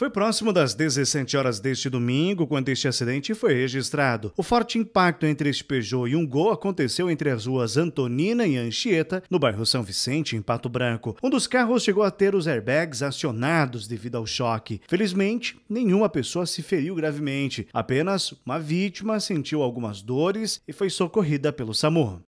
Foi próximo das 17 horas deste domingo quando este acidente foi registrado. O forte impacto entre este Peugeot e um Gol aconteceu entre as ruas Antonina e Anchieta, no bairro São Vicente, em Pato Branco. Um dos carros chegou a ter os airbags acionados devido ao choque. Felizmente, nenhuma pessoa se feriu gravemente. Apenas uma vítima sentiu algumas dores e foi socorrida pelo SAMU.